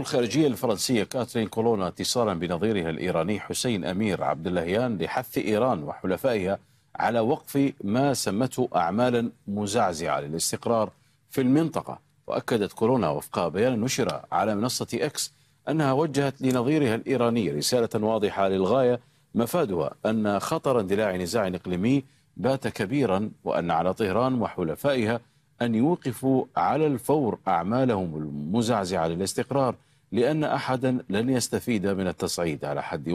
الخارجية الفرنسية كاترين كولونا اتصالا بنظيرها الإيراني حسين أمير عبد اللهيان لحث إيران وحلفائها على وقف ما سمته أعمالا مزعزعة للاستقرار في المنطقة وأكدت كولونا وفق بيان نشر على منصة إكس أنها وجهت لنظيرها الإيراني رسالة واضحة للغاية مفادها أن خطر اندلاع نزاع إقليمي بات كبيرا وأن على طهران وحلفائها أن يوقفوا على الفور أعمالهم المزعزعة للاستقرار لأن أحدا لن يستفيد من التصعيد على حد